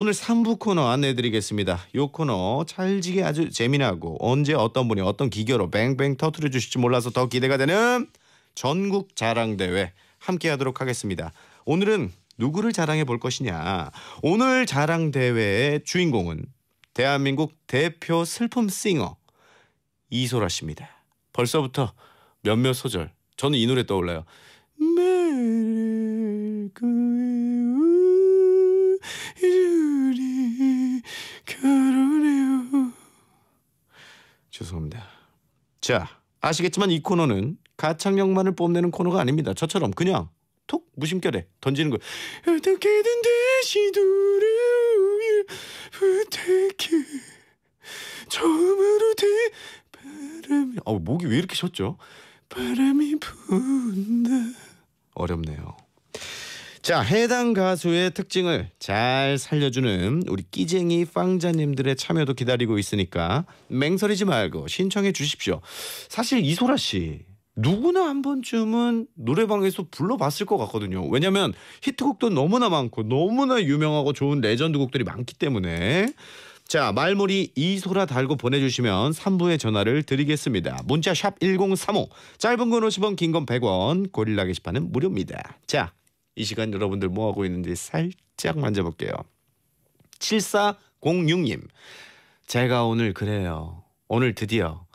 오늘 3부 코너 안내해드리겠습니다. 요 코너 찰지게 아주 재미나고 언제 어떤 분이 어떤 기교로 뱅뱅 터트려 주실지 몰라서 더 기대가 되는 전국 자랑대회 함께하도록 하겠습니다. 오늘은 누구를 자랑해 볼 것이냐. 오늘 자랑대회의 주인공은 대한민국 대표 슬픔 싱어 이소라 씨입니다. 벌써부터 몇몇 소절 저는 이 노래 떠올라요. 죄송합니다. 자, 아시겠지만 이 코너는 가창력만을 뽐내는 코너가 아닙니다. 저처럼 그냥 톡 무심결에 던지는 거. 어떻게든 다시 돌아오길 부탁해. 처음으로 대 바람이. 아 목이 왜 이렇게 쉬었죠? 바람이 분다. 어렵네요. 자, 해당 가수의 특징을 잘 살려주는 우리 끼쟁이 빵자님들의 참여도 기다리고 있으니까 맹설이지 말고 신청해 주십시오. 사실 이소라 씨 누구나 한 번쯤은 노래방에서 불러봤을 것 같거든요. 왜냐면 히트곡도 너무나 많고 너무나 유명하고 좋은 레전드 곡들이 많기 때문에 자 말머리 이소라 달고 보내주시면 3부의 전화를 드리겠습니다. 문자 샵 1035 짧은 건 50원 긴 건 100원 고릴라 게시판은 무료입니다. 자이 시간 여러분들 뭐 하고 있는지 살짝 만져볼게요. 7406님. 제가 오늘 그래요. 오늘 드디어